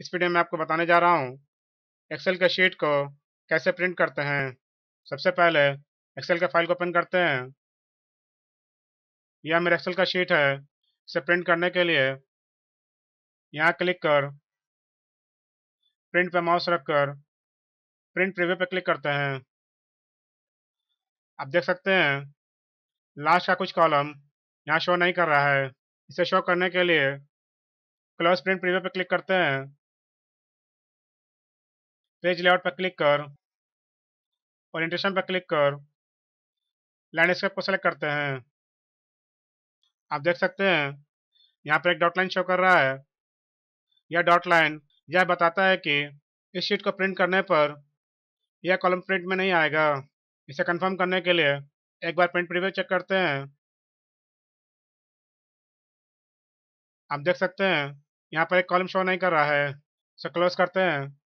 इस वीडियो में आपको बताने जा रहा हूँ एक्सेल के शीट को कैसे प्रिंट करते हैं सबसे पहले एक्सेल के फाइल को ओपन करते हैं यह मेरा एक्सेल का शीट है इसे प्रिंट करने के लिए यहाँ क्लिक कर प्रिंट पर माउस रखकर प्रिंट प्रिव्यू पर क्लिक करते हैं आप देख सकते हैं लास्ट का कुछ कॉलम यहाँ शो नहीं कर रहा है इसे शो करने के लिए क्लोज प्रिंट प्रिव्यू पर क्लिक करते हैं पेज लेआउट पर क्लिक कर ओरिएंटेशन पर क्लिक कर लैंडस्केप को सेलेक्ट करते हैं आप देख सकते हैं यहाँ पर एक डॉट लाइन शो कर रहा है यह डॉट लाइन यह बताता है कि इस शीट को प्रिंट करने पर यह कॉलम प्रिंट में नहीं आएगा इसे कंफर्म करने के लिए एक बार प्रिंट प्रीव्यू चेक करते हैं आप देख सकते हैं यहाँ पर एक कॉलम शो नहीं कर रहा है इसे क्लोज करते हैं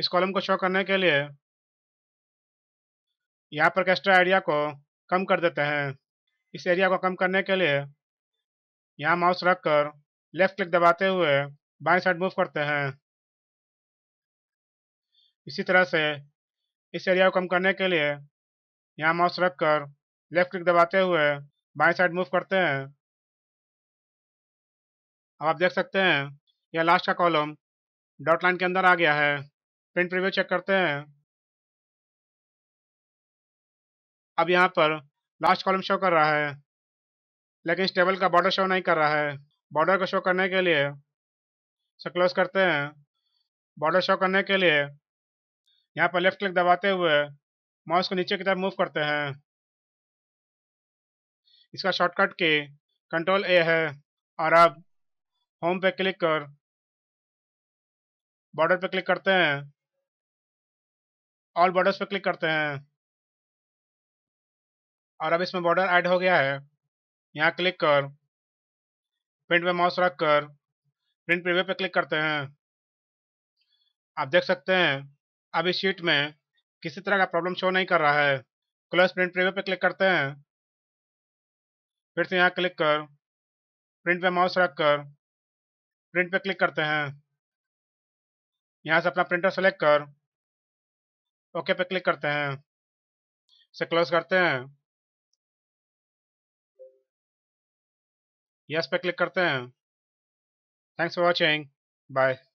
इस कॉलम को शो करने के लिए यहाँ पर कैस्ट्रा एरिया को कम कर देते हैं इस एरिया को कम करने के लिए यहाँ माउस रख कर लेफ्ट क्लिक दबाते हुए बाएं साइड मूव करते हैं इसी तरह से इस एरिया को कम करने के लिए यहाँ माउस रख कर लेफ्ट क्लिक दबाते हुए बाएं साइड मूव करते हैं अब आप देख सकते हैं यह लास्ट का कॉलम डॉट लाइन के अंदर आ गया है प्रिंट प्रीव्यू चेक करते हैं अब यहाँ पर लास्ट कॉलम शो कर रहा है लेकिन इस टेबल का बॉर्डर शो नहीं कर रहा है बॉर्डर को शो करने के लिए से क्लोज करते हैं बॉर्डर शो करने के लिए यहाँ पर लेफ्ट क्लिक दबाते हुए माउस को नीचे की तरफ मूव करते हैं इसका शॉर्टकट की कंट्रोल ए है और अब होम पे क्लिक कर बॉर्डर पे क्लिक करते हैं ऑल बॉर्डर्स पे क्लिक करते हैं और अब इसमें बॉर्डर ऐड हो गया है यहाँ क्लिक कर प्रिंट में माउस रख कर प्रिंट प्रीव्यू पे क्लिक करते हैं आप देख सकते हैं अब इस शीट में किसी तरह का प्रॉब्लम शो नहीं कर रहा है क्लोज प्रिंट प्रीव्यू पे क्लिक करते हैं फिर से यहाँ क्लिक कर प्रिंट पे माउस रख कर प्रिंट पे क्लिक करते हैं यहाँ से अपना प्रिंटर सेलेक्ट कर ओके पे क्लिक करते हैं से क्लोज करते हैं यस पे क्लिक करते हैं थैंक्स फॉर वॉचिंग बाय